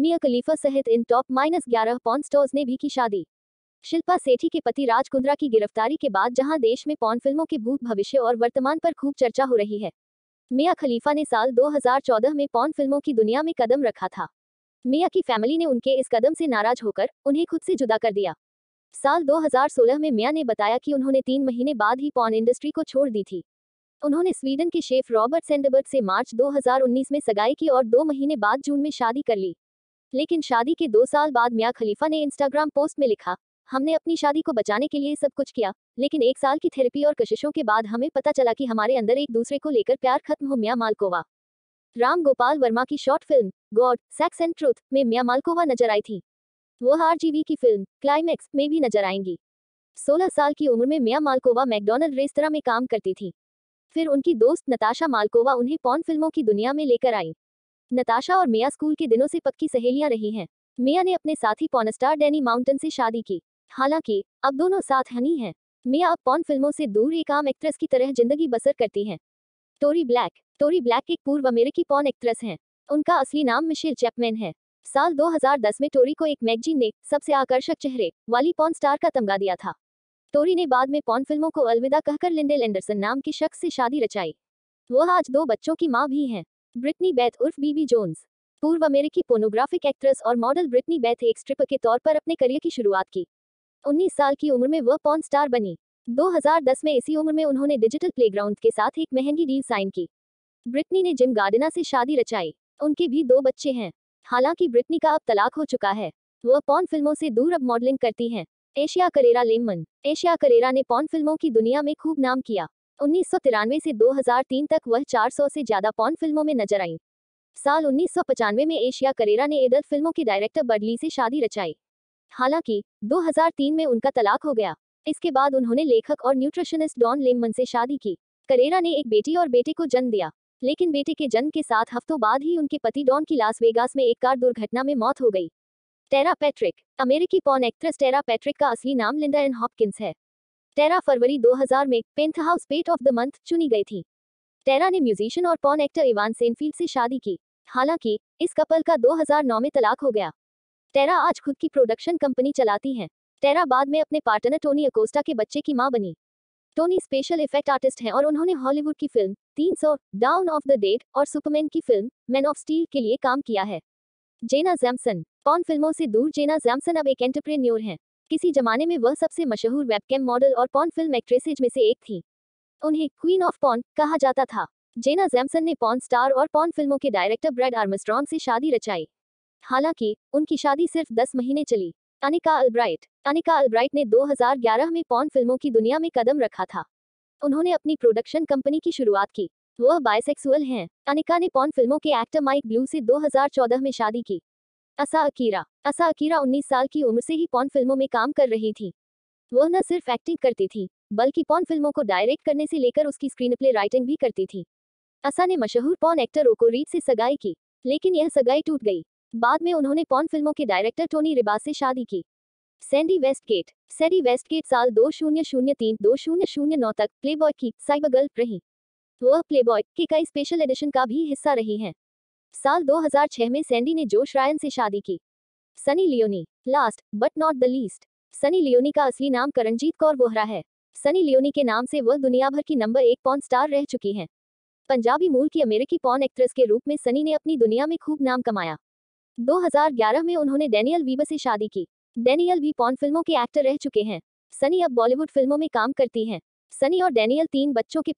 मिया Khalifa सहित इन top minus ग्यारह पॉन स्टोर्स ने भी की शादी शिल्पा सेठी के पति राज कुंद्रा की गिरफ्तारी के बाद जहां देश में पॉन फिल्मों के भूत भविष्य और वर्तमान पर खूब चर्चा हो रही है मिया खलीफा ने साल 2014 में पॉन फिल्मों की दुनिया में कदम रखा था मिया की फैमिली ने उनके इस कदम से नाराज होकर उन्हें खुद से जुदा कर दिया साल 2016 में मिया ने बताया कि उन्होंने तीन महीने बाद ही पॉन इंडस्ट्री को छोड़ दी थी उन्होंने स्वीडन के शेफ रॉबर्ट सेंडबर्ग से मार्च 2019 में सगाई की और दो महीने बाद जून में शादी कर ली लेकिन शादी के दो साल बाद मिया खलीफा ने इंस्टाग्राम पोस्ट में लिखा हमने अपनी शादी को बचाने के लिए सब कुछ किया लेकिन एक साल की थेरेपी और कशिशों के बाद हमें पता चला कि हमारे अंदर एक दूसरे को लेकर प्यार खत्म हो मिया मालकोवा राम गोपाल वर्मा की short film God sex and truth में मिया मालकोवा नजर आई थी वह आर की फिल्म क्लाइमैक्स में भी नजर आएंगी 16 साल की उम्र में मिया मालकोवा मैकडोनल्ड रेस्तरा में काम करती थी फिर उनकी दोस्त नताशा मालकोवा उन्हें पॉन फिल्मों की दुनिया में लेकर आई नताशा और मिया स्कूल के दिनों से पक्की सहेलियां रही हैं मिया ने अपने साथी पॉनस्टार डैनी माउंटेन से शादी की हालांकि अब दोनों साथ हनी हैं मिया अब पॉन फिल्मों से दूर एक आम एक्ट्रेस की तरह जिंदगी बसर करती हैं टोरी ब्लैक टोरी ब्लैक एक पूर्व अमेरिकी पॉन एक्ट्रेस हैं उनका असली नाम मिशेल चैपमैन है साल 2010 में टोरी को एक मैगजीन ने सबसे आकर्षक चेहरे वाली पॉन स्टार का तमगा दिया था टोरी ने बाद में पॉन फिल्मों को अलविदा कहकर लिंडेल एंडरसन नाम के शख्स से शादी रचाई वह आज दो बच्चों की माँ भी हैं ब्रिटनी बैथ उर्फ बीबी जोन्स पूर्व अमेरिकी पोर्नोग्राफिक एक्ट्रेस और मॉडल ब्रिटनी बैथ एक स्ट्रिपर के तौर पर अपने करियर की शुरुआत की 19 साल की उम्र में वह पॉन स्टार बनी 2010 में इसी उम्र में उन्होंने डिजिटल प्लेग्राउंड के साथ एक महंगी डील साइन की ब्रिटनी ने जिम गार्डिना से शादी रचाई उनके भी दो बच्चे हैं हालांकि ब्रिटनी का अब तलाक हो चुका है वह पॉन फिल्मों से दूर अब मॉडलिंग करती हैं Asia Karera lemon Asia Karera ने पॉन फिल्मों की दुनिया में खूब नाम किया उन्नीस से 2003 तक वह 400 से ज्यादा पॉन फिल्मों में नजर आई साल उन्नीस में एशिया करेरा ने इधर फिल्मों के डायरेक्टर बडली से शादी रचाई हालांकि 2003 में उनका तलाक हो गया इसके बाद उन्होंने लेखक और न्यूट्रिशनिस्ट डॉन लेमन से शादी की करेरा ने एक बेटी और बेटे को जन्म दिया लेकिन बेटे के जन्म के साथ हफ्तों बाद ही उनके पति डॉन की लास वेगास में एक कार दुर्घटना में मौत हो गई टेरा पैट्रिक अमेरिकी पॉन एक्ट्रेस टेरा पैट्रिक का असली नाम लिंदा एन हॉपकिंस है टेरा फरवरी 2000 में Penthouse pet of the month चुनी गई थी टेरा ने म्यूजिशियन और पॉन एक्टर इवान सेनफील्ड से शादी की हालांकि इस कपल का 2009 में तलाक हो गया टेरा आज खुद की प्रोडक्शन कंपनी चलाती हैं टेरा बाद में अपने पार्टनर टोनी अकोस्टा के बच्चे की मां बनी टोनी स्पेशल इफेक्ट आर्टिस्ट हैं और उन्होंने हॉलीवुड की film 300, dawn of the dead और सुपरमैन की फिल्म मैन ऑफ स्टील के लिए काम किया है जेना जैमसन पॉन फिल्मों से दूर जेना जैमसन अब एक एंटरप्रेन्योर हैं किसी जमाने में वह सबसे मशहूर वेबकैम मॉडल और पॉन फिल्म एक्ट्रेसेज में से एक थी उन्हें क्वीन ऑफ पॉन कहा जाता था जेना जैमसन ने पॉन स्टार और पॉन फिल्मों के डायरेक्टर ब्रेड आर्मस्ट्रॉन्ग से शादी रचाई हालांकि उनकी शादी सिर्फ दस महीने चली अनिका अल्ब्राइट अनिका अल्ब्राइट ने 2011 में पॉन फिल्मों की दुनिया में कदम रखा था उन्होंने अपनी प्रोडक्शन कंपनी की शुरुआत की वह बायसेक्सुअल हैं अनिका ने पॉन फिल्मों के एक्टर माइक ब्लू से 2014 में शादी की असा अकीरा असा अकीरा 19 साल की उम्र से ही पॉन फिल्मों में काम कर रही थी वह न सिर्फ एक्टिंग करती थी बल्कि पॉन फिल्मों को डायरेक्ट करने से लेकर उसकी स्क्रीन प्ले राइटिंग भी करती थी असा ने मशहूर पॉन एक्टर ओको रीड से सगाई की लेकिन यह सगाई टूट गई बाद में उन्होंने पॉन फिल्मों के डायरेक्टर टोनी रिबास से शादी की सैंडी वेस्टगेट सैंडी वेस्टगेट साल दो शून्य शून्य तीन दो शून्य शून्य नौ तक प्लेबॉय की साइबर गर्ल रही वह प्लेबॉय के कई स्पेशल एडिशन का भी हिस्सा रही हैं साल 2006 में सैंडी ने जोश रायन से शादी की Sunny Leone last but not the least Sunny Leone का असली नाम करणजीत कौर बोहरा है सनी लियोनी के नाम से वह दुनिया भर की नंबर एक पॉन स्टार रह चुकी हैं पंजाबी मूल की अमेरिकी पॉन एक्ट्रेस के रूप में सनी ने अपनी दुनिया में खूब नाम कमाया 2011 में उन्होंने डेनियल वीबर से शादी की डेनियल भी पॉन फिल्मों के एक्टर रह चुके हैं सनी अब बॉलीवुड फिल्मों में काम करती हैं सनी और डेनियल तीन बच्चों के